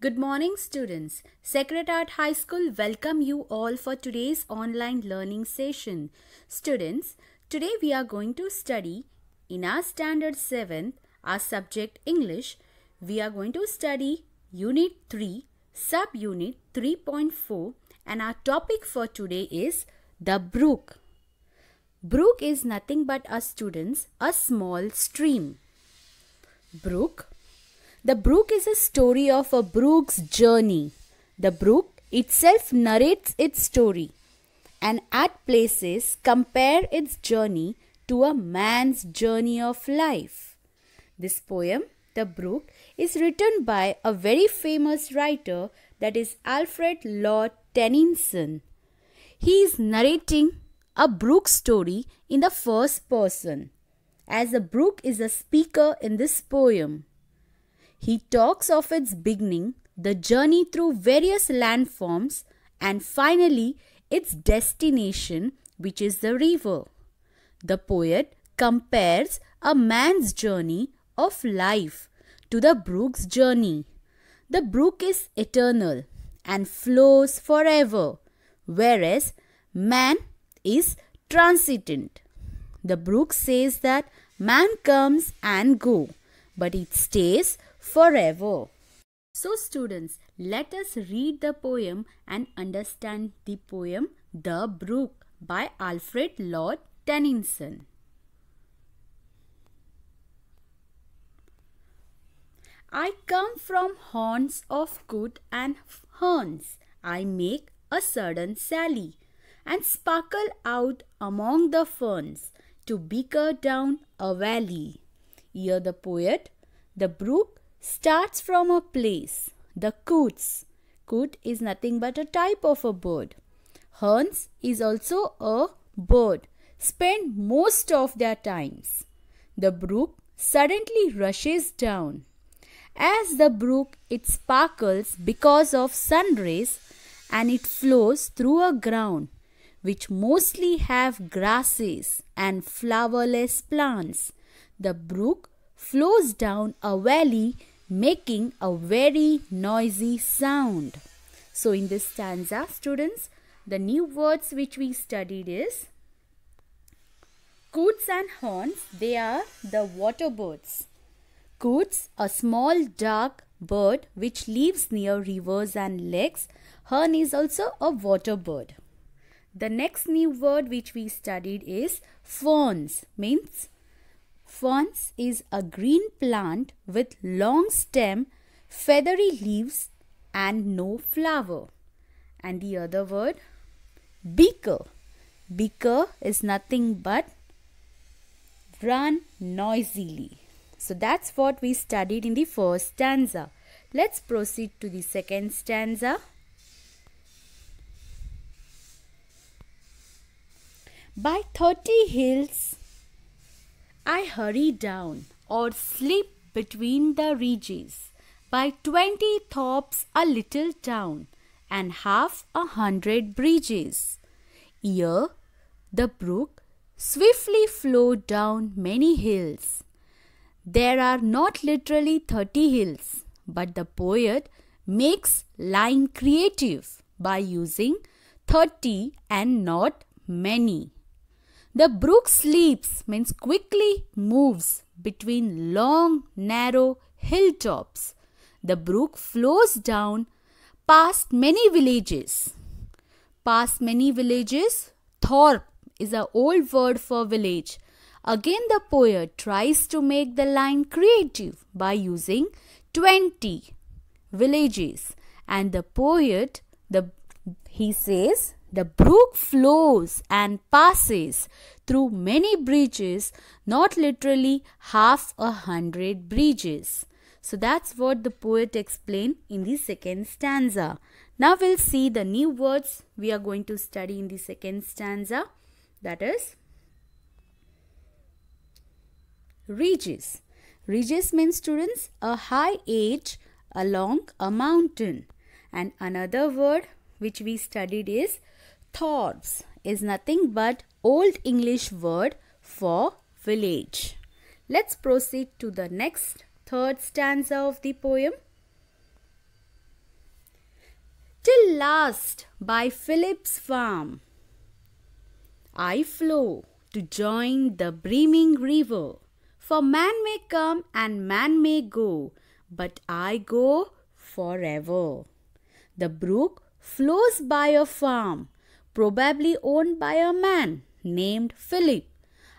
Good morning students. Sacred Art High School welcome you all for today's online learning session. Students, today we are going to study in our standard 7th, our subject English, we are going to study unit 3, sub-unit 3.4 and our topic for today is the brook. Brook is nothing but a students, a small stream. Brook the brook is a story of a brook's journey. The brook itself narrates its story and at places compare its journey to a man's journey of life. This poem, The Brook, is written by a very famous writer that is Alfred Lord Tennyson. He is narrating a brook story in the first person as the brook is a speaker in this poem. He talks of its beginning, the journey through various landforms, and finally its destination, which is the river. The poet compares a man's journey of life to the brook's journey. The brook is eternal and flows forever, whereas man is transient. The brook says that man comes and go, but it stays forever. So students, let us read the poem and understand the poem The Brook by Alfred Lord Tennyson. I come from horns of good and horns. I make a sudden sally and sparkle out among the ferns to bicker down a valley. Hear the poet, the brook starts from a place, the coots. Coot is nothing but a type of a bird. Hens is also a bird, spend most of their times. The brook suddenly rushes down. As the brook, it sparkles because of sun rays and it flows through a ground which mostly have grasses and flowerless plants. The brook flows down a valley making a very noisy sound. So in this stanza, students, the new words which we studied is Coots and horns, they are the water birds. Coots, a small dark bird which lives near rivers and lakes. Horn is also a water bird. The next new word which we studied is fawns, means Ferns is a green plant with long stem, feathery leaves and no flower. And the other word, beaker. Beaker is nothing but run noisily. So that's what we studied in the first stanza. Let's proceed to the second stanza. By 30 hills I hurry down or sleep between the ridges by twenty thorps a little town and half a hundred bridges. Here the brook swiftly flowed down many hills. There are not literally thirty hills, but the poet makes line creative by using thirty and not many. The brook sleeps means quickly moves between long, narrow hilltops. The brook flows down past many villages. Past many villages, Thorp is an old word for village. Again, the poet tries to make the line creative by using 20 villages. And the poet, the, he says, the brook flows and passes through many bridges, not literally half a hundred bridges. So that's what the poet explained in the second stanza. Now we'll see the new words we are going to study in the second stanza that is ridges. Ridges means students a high age along a mountain and another word which we studied is Thorps is nothing but Old English word for village. Let's proceed to the next third stanza of the poem. Till last by Philip's farm. I flow to join the brimming river. For man may come and man may go, but I go forever. The brook flows by a farm probably owned by a man named Philip.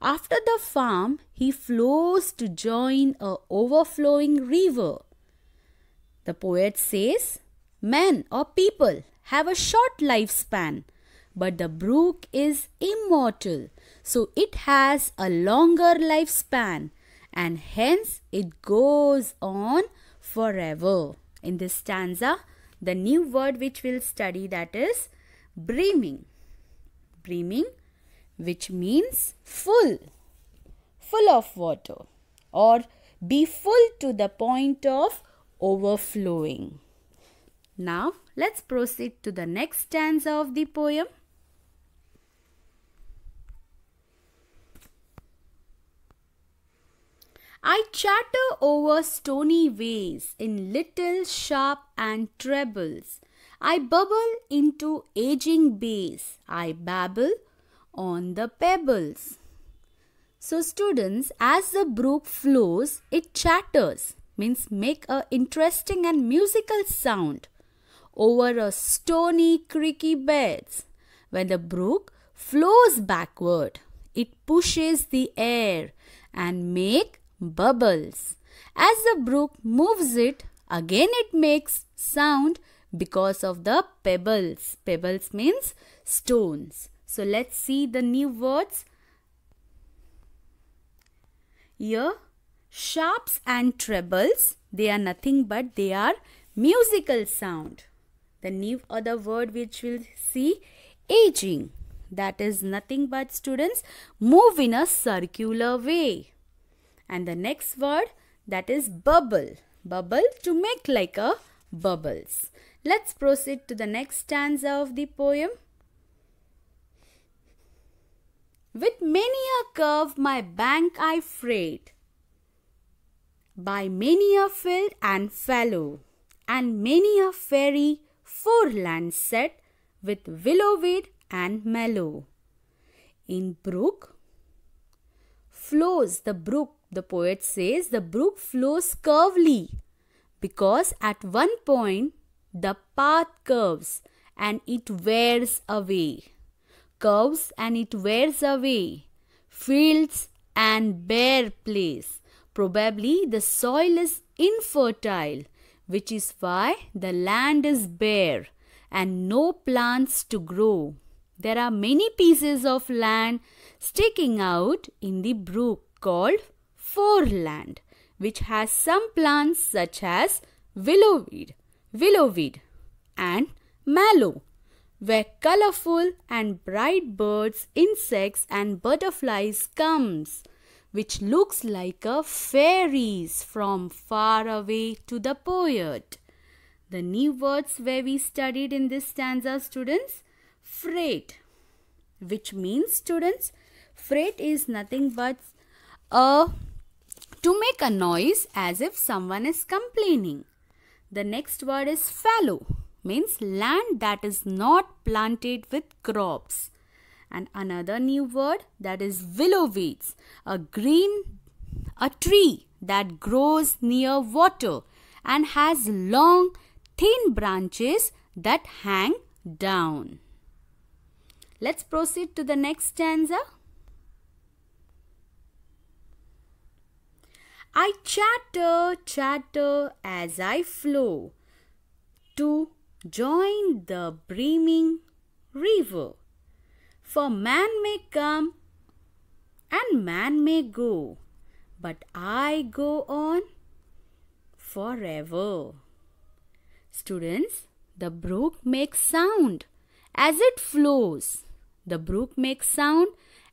After the farm, he flows to join a overflowing river. The poet says, Men or people have a short lifespan, but the brook is immortal, so it has a longer lifespan and hence it goes on forever. In this stanza, the new word which we'll study that is brimming. Brimming which means full. Full of water or be full to the point of overflowing. Now let's proceed to the next stanza of the poem. I chatter over stony ways in little sharp and trebles I bubble into aging bees. I babble on the pebbles. So students, as the brook flows, it chatters, means make a interesting and musical sound over a stony creaky beds. When the brook flows backward, it pushes the air and make bubbles. As the brook moves it, again it makes sound because of the pebbles. Pebbles means stones. So let's see the new words. Here, sharps and trebles, they are nothing but they are musical sound. The new other word which we'll see, aging. That is nothing but students move in a circular way. And the next word that is bubble. Bubble to make like a bubbles. Let's proceed to the next stanza of the poem. With many a curve my bank I frayed. by many a field and fallow, and many a fairy foreland set with willow weed and mallow. In brook flows the brook, the poet says, the brook flows curvely because at one point the path curves and it wears away. Curves and it wears away. Fields and bare place. Probably the soil is infertile, which is why the land is bare and no plants to grow. There are many pieces of land sticking out in the brook called foreland, which has some plants such as willow weed willowweed, and mallow where colorful and bright birds, insects and butterflies comes, which looks like a fairies from far away to the poet. The new words where we studied in this stanza students, freight, which means students, freight is nothing but a, to make a noise as if someone is complaining. The next word is fallow, means land that is not planted with crops. And another new word that is willow weeds, a green, a tree that grows near water and has long, thin branches that hang down. Let's proceed to the next stanza. I chatter, chatter as I flow to join the brimming river. For man may come and man may go, but I go on forever. Students, the brook makes sound as it flows. The brook makes sound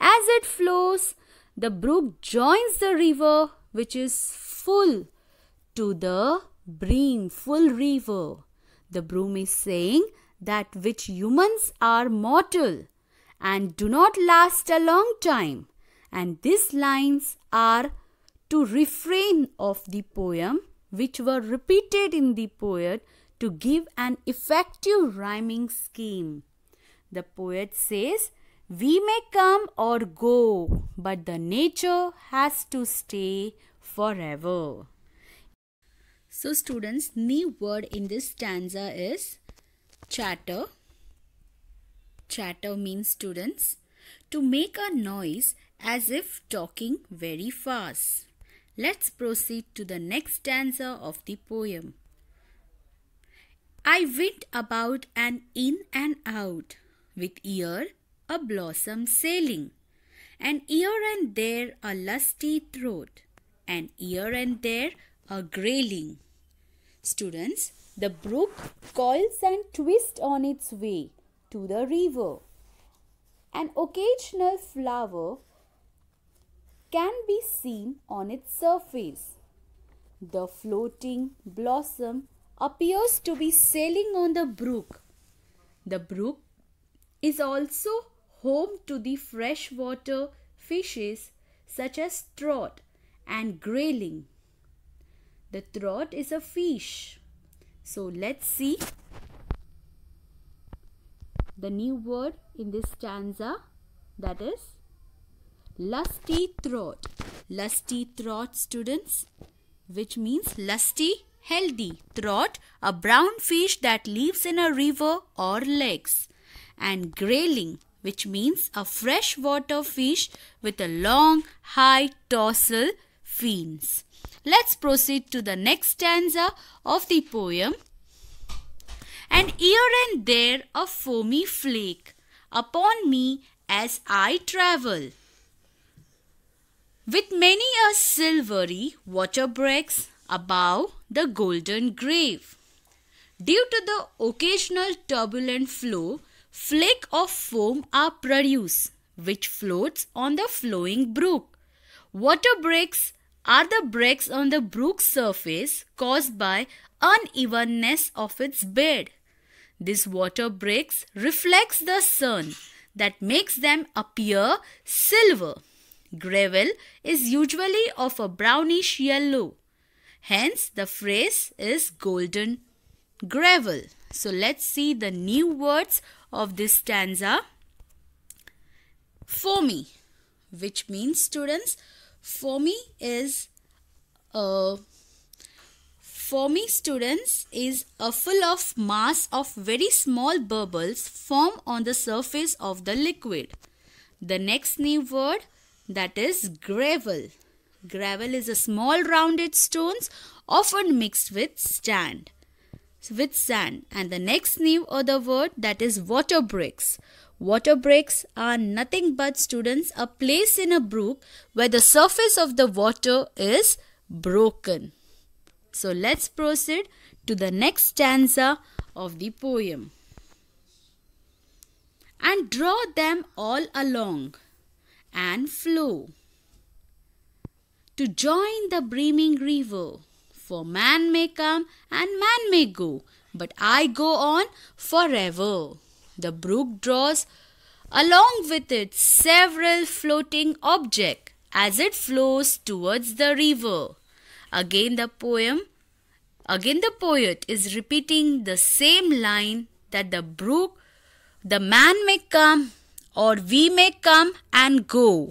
as it flows. The brook joins the river which is full to the brim, full river. The broom is saying that which humans are mortal and do not last a long time. And these lines are to refrain of the poem which were repeated in the poet to give an effective rhyming scheme. The poet says we may come or go, but the nature has to stay forever. So students, new word in this stanza is chatter. Chatter means students to make a noise as if talking very fast. Let's proceed to the next stanza of the poem. I went about and in and out with ear a blossom sailing, and here and there a lusty throat, and here and there a grayling. Students, the brook coils and twists on its way to the river. An occasional flower can be seen on its surface. The floating blossom appears to be sailing on the brook. The brook is also home to the freshwater fishes such as trout and grayling. The trout is a fish. So let's see the new word in this stanza that is lusty throat lusty throat students which means lusty healthy throat a brown fish that lives in a river or lakes and grayling which means a freshwater fish with a long, high dorsal fins. Let's proceed to the next stanza of the poem. And here and there a foamy flake upon me as I travel. With many a silvery water breaks above the golden grave. Due to the occasional turbulent flow, Flakes of foam are produced, which floats on the flowing brook. Water breaks are the breaks on the brook surface caused by unevenness of its bed. This water breaks reflects the sun that makes them appear silver. Gravel is usually of a brownish yellow. Hence, the phrase is golden gravel. So let's see the new words of this stanza. Foamy, which means students, foamy is a uh, foamy students is a full of mass of very small bubbles form on the surface of the liquid. The next new word that is gravel. Gravel is a small rounded stones often mixed with sand with sand and the next new other word that is water breaks. Water breaks are nothing but students a place in a brook where the surface of the water is broken. So let's proceed to the next stanza of the poem. And draw them all along and flow to join the brimming river for man may come and man may go, but I go on forever. The brook draws along with it several floating objects as it flows towards the river. Again the poem again the poet is repeating the same line that the brook the man may come or we may come and go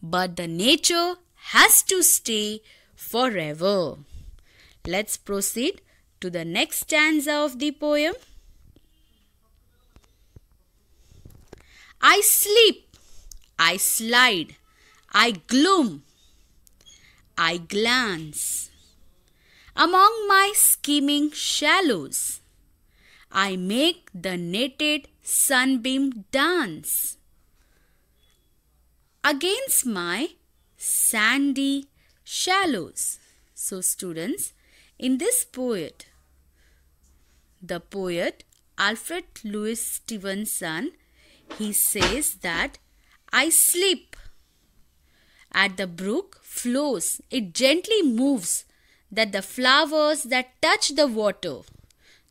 but the nature has to stay forever. Let's proceed to the next stanza of the poem. I sleep, I slide, I gloom, I glance. Among my scheming shallows, I make the netted sunbeam dance. Against my sandy shallows. So, students, in this poet, the poet Alfred Louis Stevenson, he says that I sleep at the brook flows, it gently moves, that the flowers that touch the water.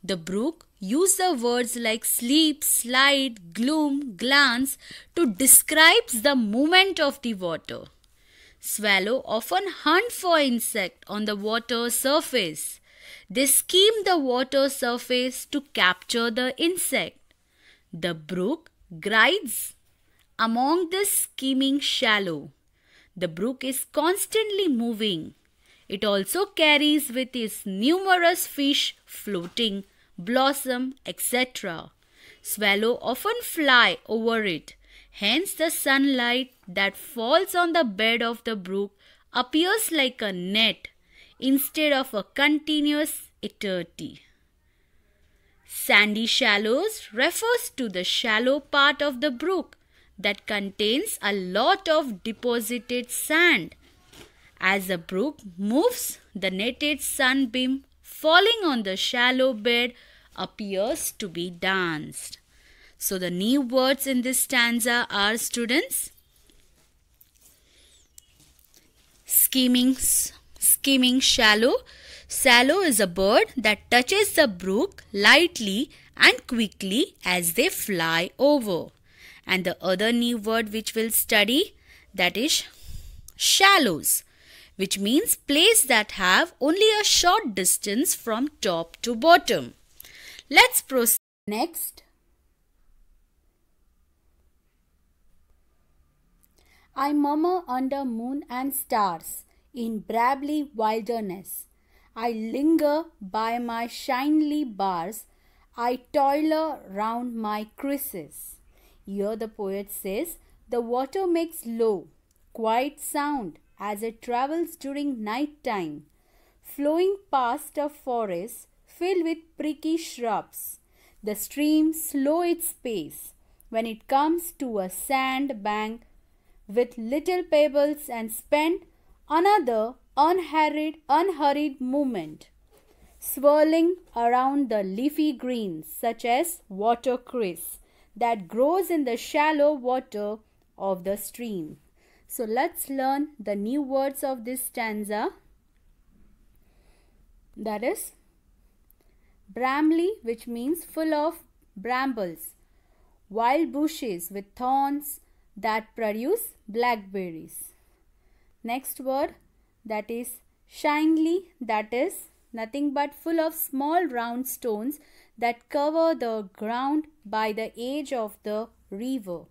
The brook use the words like sleep, slide, gloom, glance to describe the movement of the water. Swallow often hunt for insect on the water surface. They skim the water surface to capture the insect. The brook glides among the skimming shallow. The brook is constantly moving. It also carries with it numerous fish floating, blossom, etc. Swallow often fly over it Hence, the sunlight that falls on the bed of the brook appears like a net instead of a continuous eternity. Sandy shallows refers to the shallow part of the brook that contains a lot of deposited sand. As the brook moves, the netted sunbeam falling on the shallow bed appears to be danced. So the new words in this stanza are students skimming skimming shallow Sallow is a bird that touches the brook lightly and quickly as they fly over. And the other new word which we'll study that is shallows, which means place that have only a short distance from top to bottom. Let's proceed next. I murmur under moon and stars in Brably wilderness. I linger by my shinely bars. I toiler round my creases. Here the poet says, the water makes low, quiet sound as it travels during night time, flowing past a forest filled with prickly shrubs. The stream slow its pace. When it comes to a sand bank, with little pebbles and spent another unhurried, unhurried movement, swirling around the leafy greens such as watercress that grows in the shallow water of the stream. So let's learn the new words of this stanza. That is bramley, which means full of brambles, wild bushes with thorns, that produce blackberries. Next word that is shingly that is nothing but full of small round stones that cover the ground by the edge of the river.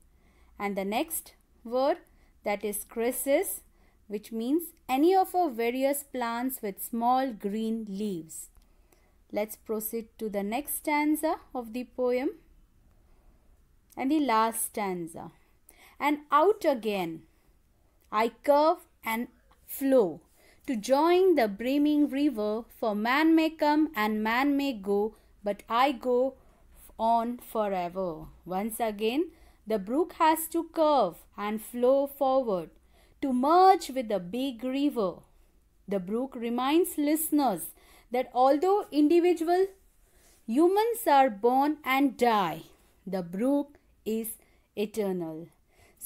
And the next word that is chrysis, which means any of our various plants with small green leaves. Let's proceed to the next stanza of the poem and the last stanza and out again. I curve and flow to join the brimming river, for man may come and man may go, but I go on forever. Once again, the brook has to curve and flow forward to merge with the big river. The brook reminds listeners that although individual humans are born and die, the brook is eternal.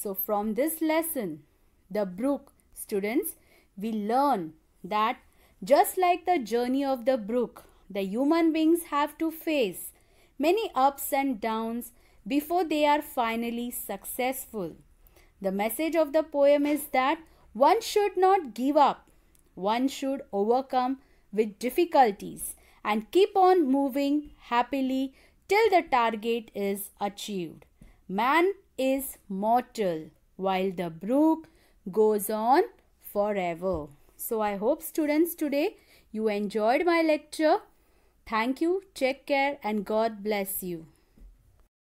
So from this lesson, the brook students, we learn that just like the journey of the brook, the human beings have to face many ups and downs before they are finally successful. The message of the poem is that one should not give up. One should overcome with difficulties and keep on moving happily till the target is achieved. Man is mortal while the brook goes on forever. So I hope students today you enjoyed my lecture. Thank you, take care and God bless you.